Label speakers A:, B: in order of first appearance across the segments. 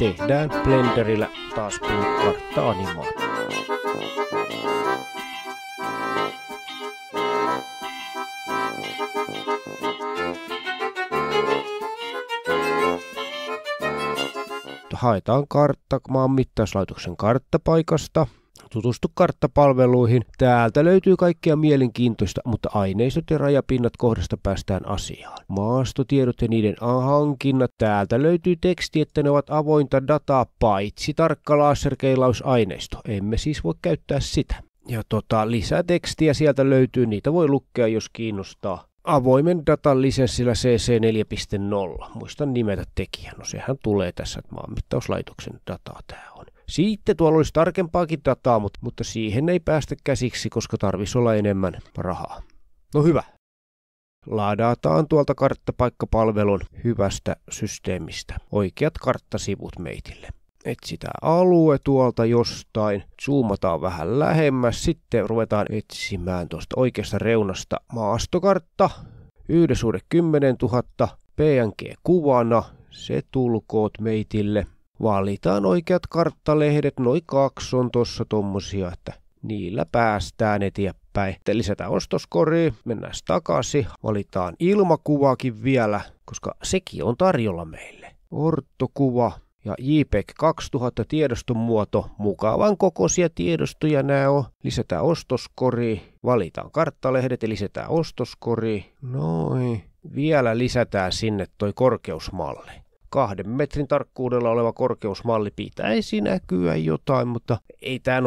A: tehdään Blenderillä taas puukartta-animaatio. Haetaan kartta maan mittauslaitoksen karttapaikasta – tutustu karttapalveluihin. Täältä löytyy kaikkea mielenkiintoista, mutta aineistot ja rajapinnat kohdasta päästään asiaan. Maastotiedot ja niiden hankinnat. Täältä löytyy teksti, että ne ovat avointa dataa paitsi tarkka laserkeilausaineisto. Emme siis voi käyttää sitä. Ja tota, tekstiä sieltä löytyy, niitä voi lukea jos kiinnostaa avoimen datan lisenssillä CC 4.0. Muistan nimetä tekijän, no sehän tulee tässä, että maanmittauslaitoksen dataa tämä on. Sitten tuolla olisi tarkempaakin dataa, mutta, mutta siihen ei päästä käsiksi, koska tarvisi olla enemmän rahaa. No hyvä. Ladataan tuolta karttapaikkapalvelun hyvästä systeemistä oikeat karttasivut meitille etsitään alue tuolta jostain, zoomataan vähän lähemmäs, sitten ruvetaan etsimään tuosta oikeasta reunasta maastokartta, yhdesuude 10 000, PNG-kuvana, se tulkoot meitille valitaan oikeat karttalehdet, noin kaksi on tuossa tuommoisia, että niillä päästään eteenpäin. Sitten lisätään ostoskori, mennään takaisin, valitaan ilmakuvakin vielä, koska sekin on tarjolla meille. Orttokuva ja JPEG 2000 tiedoston muoto, mukavan kokoisia tiedostoja nämä on. Lisätään ostoskori, valitaan karttalehdet ja lisätään ostoskori. Noin. Vielä lisätään sinne toi korkeusmalli kahden metrin tarkkuudella oleva korkeusmalli pitäisi näkyä jotain, mutta ei tämä 0,5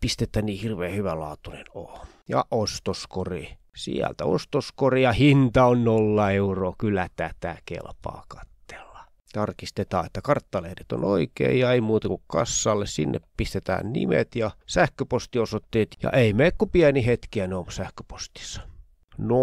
A: pistettä niin hirveän hyvälaatuinen ole. Ja ostoskori. Sieltä ostoskori ja hinta on nolla euroa. Kyllä tätä kelpaa kattella. Tarkistetaan, että karttalehdet on oikein ja ei muuta kuin kassalle. Sinne pistetään nimet ja sähköpostiosoitteet. Ja ei mene kuin pieni hetki ja ne on sähköpostissa. No,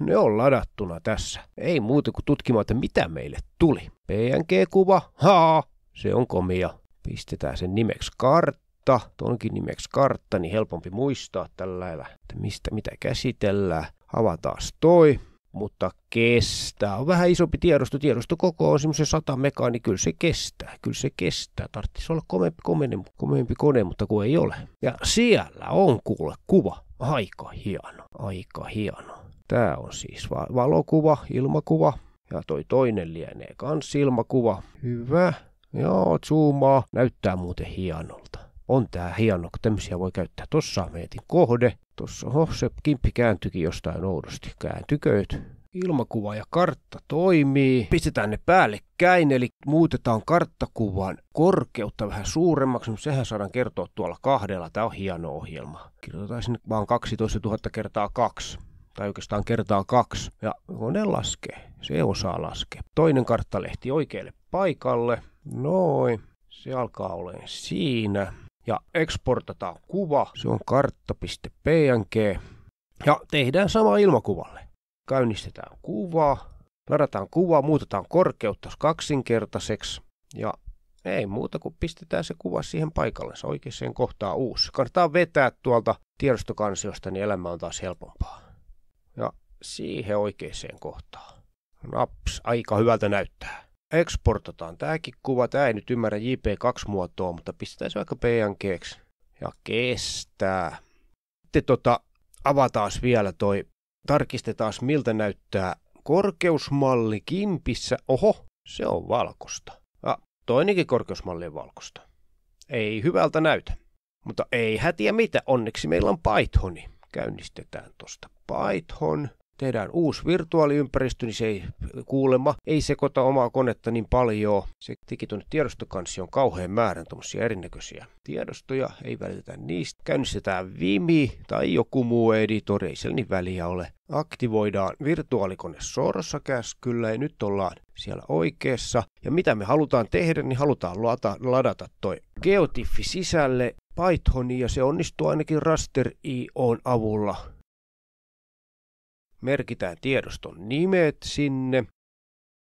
A: ne on ladattuna tässä. Ei muuta kuin tutkimaan, että mitä meille tuli. PNG-kuva, haa, se on komia. Pistetään sen nimeksi kartta, tonkin nimeksi kartta, niin helpompi muistaa tällä lailla, että mistä mitä käsitellään. Avataan toi, mutta kestää. On vähän isompi tiedosto. koko on semmoisen 100 mekaa, niin kyllä se kestää. Kyllä se kestää. Tarvitsisi olla komempi, komempi, komempi kone, mutta kun ei ole. Ja siellä on kuule kuva. Aika hieno. Aika hieno. Tämä on siis valokuva, ilmakuva. Ja toi toinen lienee kans ilmakuva. Hyvä. Joo, zoomaa. Näyttää muuten hienolta. On tää hieno, kun tämmösiä voi käyttää. Tossa meidän kohde. Tossa, oho, se kimppi kääntyikin jostain oudosti. Kääntyköyt. Ilmakuva ja kartta toimii. Pistetään ne päällekkäin, eli muutetaan karttakuvan korkeutta vähän suuremmaksi, mutta sehän saadaan kertoa tuolla kahdella. Tämä on hieno ohjelma. Kirjoitetaan sinne vaan 12 000 kertaa kaksi tai oikeastaan kertaa kaksi, ja kone laskee. Se osaa laskea. Toinen karttalehti oikealle paikalle. Noin. Se alkaa olemaan siinä. Ja eksportataan kuva. Se on kartta.png. Ja tehdään sama ilmakuvalle. Käynnistetään kuva. Ladataan kuva. muutetaan korkeutta kaksinkertaiseksi. Ja ei muuta kuin pistetään se kuva siihen paikallensa oikeaan kohtaan uusi. Kannattaa vetää tuolta tiedostokansiosta, niin elämä on taas helpompaa siihen oikeaan kohtaan. Naps, aika hyvältä näyttää. Exportataan tääkin kuva. Tää ei nyt ymmärrä JP2-muotoa, mutta pistetään se vaikka png Ja kestää. Sitten tota, avataan vielä toi. Tarkistetaan miltä näyttää korkeusmalli kimpissä. Oho, se on valkosta. Ja toinenkin korkeusmalli on valkosta. Ei hyvältä näytä. Mutta ei hätiä mitä, onneksi meillä on Pythoni. Käynnistetään tuosta Python tehdään uusi virtuaaliympäristö, niin se ei kuulema, ei sekoita omaa konetta niin paljon. Se digitoinut tiedostokansi on kauhean määrän tuommoisia erinäköisiä tiedostoja, ei välitetä niistä. Käynnistetään Vimi tai joku muu editori, ei niin väliä ole. Aktivoidaan virtuaalikone sorossa käskyllä ja nyt ollaan siellä oikeassa. Ja mitä me halutaan tehdä, niin halutaan lata, ladata toi geotiffi sisälle Pythonia ja se onnistuu ainakin Raster.io avulla merkitään tiedoston nimet sinne,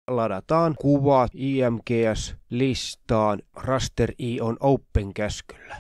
A: ladataan kuva IMGS-listaan raster i on open käskyllä.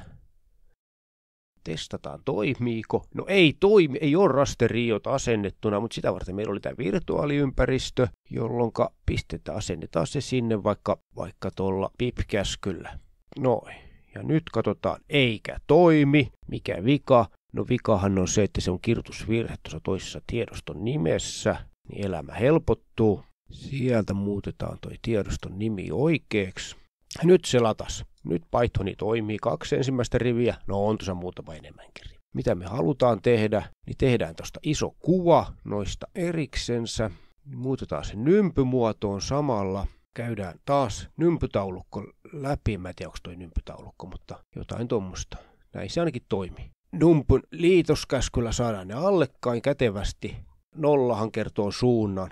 A: Testataan toimiiko. No ei toimi, ei ole rasteriot asennettuna, mutta sitä varten meillä oli tämä virtuaaliympäristö, jolloin pistetään, asennetaan se sinne vaikka, vaikka tuolla pip-käskyllä. Noin. Ja nyt katsotaan, eikä toimi, mikä vika. No vikahan on se, että se on kirjoitusvirhe tuossa toisessa tiedoston nimessä, niin elämä helpottuu. Sieltä muutetaan toi tiedoston nimi oikeaksi. Nyt se latas. Nyt Pythoni toimii kaksi ensimmäistä riviä. No on tuossa muutama enemmänkin Mitä me halutaan tehdä, niin tehdään tuosta iso kuva noista eriksensä. Muutetaan se nympymuotoon samalla käydään taas nympytaulukko läpi. Mä en tiedä, onko toi nympytaulukko, mutta jotain tuommoista. Näin se ainakin toimii. Numpun liitoskäskyllä saadaan ne allekkain kätevästi. Nollahan kertoo suunnan.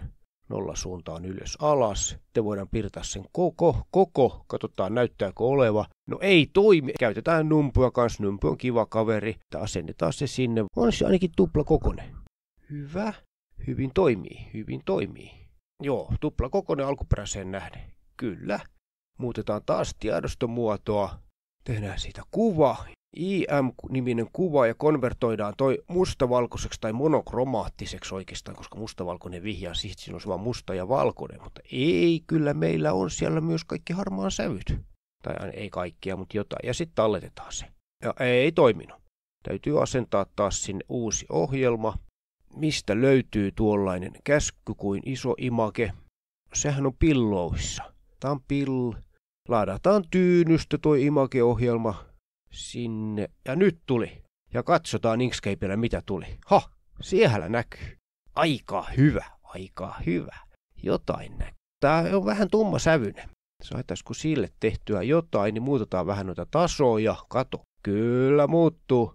A: Nolla suunta on ylös alas. Sitten voidaan piirtää sen koko, koko. Katsotaan näyttääkö oleva. No ei toimi. Käytetään numpua kanssa. Numpu on kiva kaveri. Tää asennetaan se sinne. On se ainakin tupla kokone. Hyvä. Hyvin toimii. Hyvin toimii. Joo, tupla kokone alkuperäiseen nähden. Kyllä. Muutetaan taas tiedostomuotoa. Tehdään siitä kuva IM-niminen kuva ja konvertoidaan toi mustavalkoiseksi tai monokromaattiseksi oikeastaan, koska mustavalkoinen vihjaa siihen, että siinä olisi vain musta ja valkoinen, mutta ei, kyllä meillä on siellä myös kaikki harmaan sävyt. Tai ei kaikkia, mutta jotain. Ja sitten talletetaan se. Ja ei toiminut. Täytyy asentaa taas sinne uusi ohjelma, mistä löytyy tuollainen käsky kuin iso imake. Sehän on pilloissa. Tämä on pill. Ladataan tyynystä tuo imakeohjelma sinne. Ja nyt tuli. Ja katsotaan Inkscapella, mitä tuli. Ha, siellä näkyy. Aika hyvä, aika hyvä. Jotain näkyy. Tää on vähän tumma sävyne. Saataisiko sille tehtyä jotain, niin muutetaan vähän noita tasoja. Kato. Kyllä muuttuu.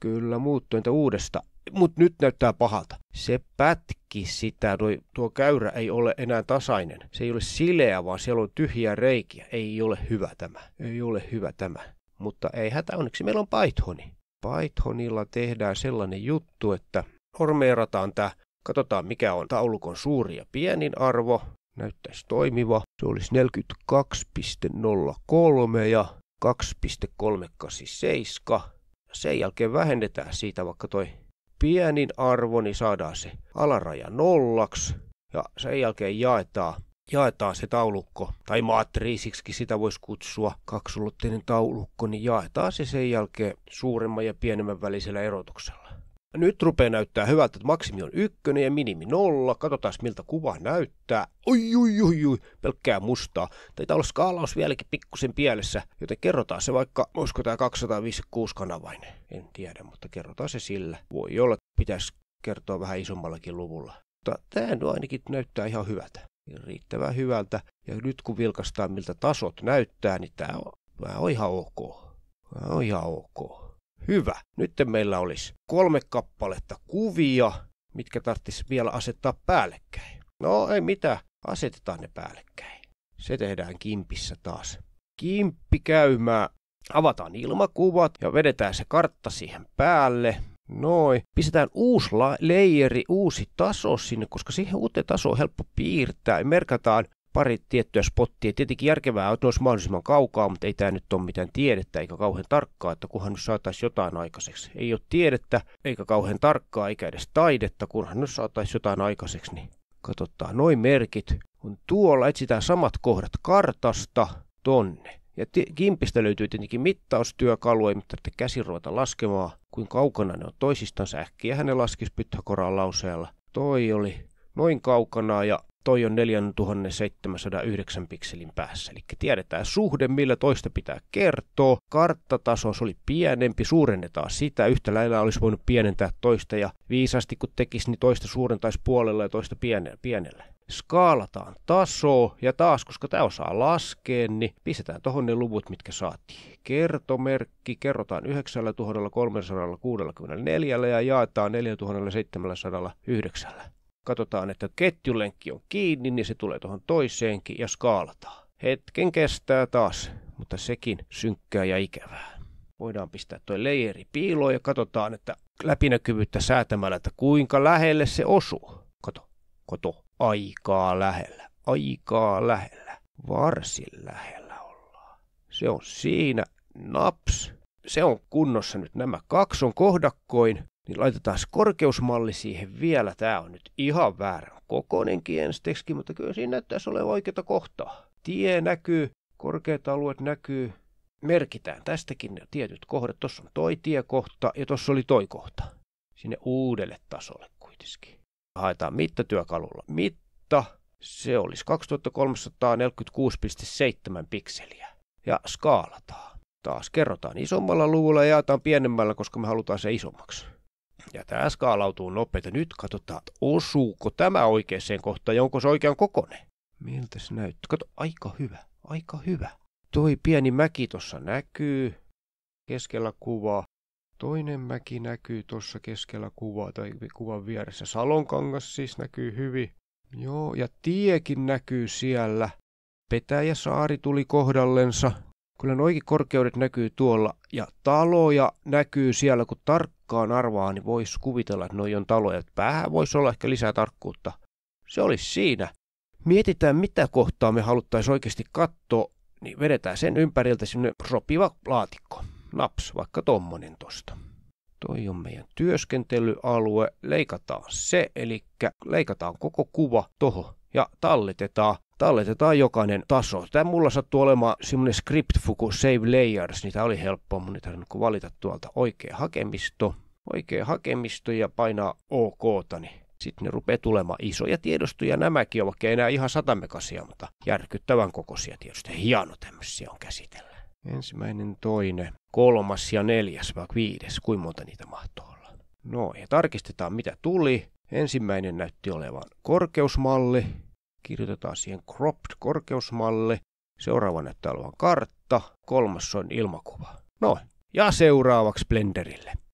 A: Kyllä muuttuu niitä uudesta. Mut nyt näyttää pahalta. Se pätki sitä, tuo, tuo käyrä ei ole enää tasainen. Se ei ole sileä, vaan siellä on tyhjiä reikiä. Ei ole hyvä tämä. Ei ole hyvä tämä. Mutta ei hätä, onneksi meillä on Pythoni. Pythonilla tehdään sellainen juttu, että ormeerataan tämä, katsotaan mikä on taulukon suuri ja pienin arvo, näyttäisi toimiva. Se olisi 42.03 ja 2.387. Sen jälkeen vähennetään siitä vaikka toi pienin arvo, niin saadaan se alaraja nollaksi. Ja sen jälkeen jaetaan jaetaan se taulukko, tai matriisiksi sitä voisi kutsua, kaksulotteinen taulukko, niin jaetaan se sen jälkeen suuremman ja pienemmän välisellä erotuksella. Nyt rupeaa näyttää hyvältä, että maksimi on ykkönen ja minimi nolla. Katsotaan, miltä kuva näyttää. Oi, oi, oi, oi, pelkkää mustaa. Taitaa olla skaalaus vieläkin pikkusen pielessä, joten kerrotaan se vaikka, olisiko tämä 256 kanavainen. En tiedä, mutta kerrotaan se sillä. Voi olla, pitäisi kertoa vähän isommallakin luvulla. Mutta tämä ainakin näyttää ihan hyvältä. Niin riittävän hyvältä. Ja nyt kun vilkastaan miltä tasot näyttää, niin tämä on, tämä on ihan ok. Tämä on ihan ok. Hyvä. Nyt meillä olisi kolme kappaletta kuvia, mitkä tarvitsisi vielä asettaa päällekkäin. No ei mitään, asetetaan ne päällekkäin. Se tehdään kimpissä taas. Kimppi käymään. Avataan ilmakuvat ja vedetään se kartta siihen päälle. Noi. Pistetään uusi la- leijeri, uusi taso sinne, koska siihen uuteen tasoon on helppo piirtää. Ja merkataan pari tiettyä spottia. Tietenkin järkevää on, että ne olisi mahdollisimman kaukaa, mutta ei tämä nyt ole mitään tiedettä eikä kauhean tarkkaa, että kunhan nyt saataisiin jotain aikaiseksi. Ei ole tiedettä eikä kauhean tarkkaa eikä edes taidetta, kunhan nyt saataisiin jotain aikaiseksi, niin katsotaan. Noin merkit on tuolla, etsitään samat kohdat kartasta tonne. Ja t- kimpistä löytyy tietenkin mittaustyökaluja, mitä te käsin ruveta laskemaan, kuin kaukana ne on toisistaan. Sähkiä hän laskisi Pythagoran lauseella. Toi oli noin kaukana ja toi on 4709 pikselin päässä. Eli tiedetään suhde, millä toista pitää kertoa. Karttataso oli pienempi, suurennetaan sitä. Yhtä lailla olisi voinut pienentää toista ja viisasti kun tekisi, niin toista suurentaisi puolella ja toista pienellä. pienellä skaalataan taso ja taas, koska tämä osaa laskea, niin pistetään tuohon ne luvut, mitkä saatiin. Kertomerkki kerrotaan 9364 ja jaetaan 4709. Katsotaan, että ketjulenkki on kiinni, niin se tulee tuohon toiseenkin ja skaalataan. Hetken kestää taas, mutta sekin synkkää ja ikävää. Voidaan pistää tuo leijeri piiloon ja katsotaan, että läpinäkyvyyttä säätämällä, että kuinka lähelle se osuu. Kato, kato, aikaa lähellä, aikaa lähellä, varsin lähellä ollaan. Se on siinä, naps, se on kunnossa nyt, nämä kaksi on kohdakkoin, niin laitetaan korkeusmalli siihen vielä. Tämä on nyt ihan väärän kokoinenkin ensiteksi, mutta kyllä siinä näyttäisi ole oikeita kohtaa. Tie näkyy, korkeat alueet näkyy, merkitään tästäkin ne tietyt kohdat. Tuossa on toi tiekohta ja tuossa oli toi kohta. Sinne uudelle tasolle kuitenkin haetaan mittatyökalulla mitta. Se olisi 2346,7 pikseliä. Ja skaalataan. Taas kerrotaan isommalla luvulla ja jaetaan pienemmällä, koska me halutaan se isommaksi. Ja tämä skaalautuu nopeita. Nyt katsotaan, että osuuko tämä oikeaan kohtaan ja onko se oikean kokone. Miltä se näyttää? Kato, aika hyvä, aika hyvä. Toi pieni mäki tuossa näkyy. Keskellä kuvaa. Toinen mäki näkyy tuossa keskellä kuvaa tai kuvan vieressä. Salonkangas siis näkyy hyvin. Joo, ja tiekin näkyy siellä. Saari tuli kohdallensa. Kyllä noikin korkeudet näkyy tuolla. Ja taloja näkyy siellä, kun tarkkaan arvaa, niin voisi kuvitella, että noi on taloja. Päähän voisi olla ehkä lisää tarkkuutta. Se olisi siinä. Mietitään, mitä kohtaa me haluttaisiin oikeasti katsoa, niin vedetään sen ympäriltä sinne sopiva laatikko naps vaikka tommonen tosta. Toi on meidän työskentelyalue, leikataan se, eli leikataan koko kuva toho ja talletetaan talletetaan jokainen taso. Tämä mulla sattuu olemaan semmoinen fuku Save Layers, niin tämä oli helppoa, mun ei tarvinnut valita tuolta oikea hakemisto, oikea hakemisto ja painaa OK, niin sitten ne rupeaa tulemaan isoja tiedostoja. Nämäkin ovat enää ihan satamekasia, mutta järkyttävän kokoisia tiedostoja. Hieno tämmöisiä on käsitellä. Ensimmäinen, toinen, kolmas ja neljäs, vaikka viides, kuinka monta niitä mahtoo olla. No ja tarkistetaan mitä tuli. Ensimmäinen näytti olevan korkeusmalli. Kirjoitetaan siihen cropped korkeusmalli. Seuraava näyttää olevan kartta. Kolmas on ilmakuva. No Ja seuraavaksi Blenderille.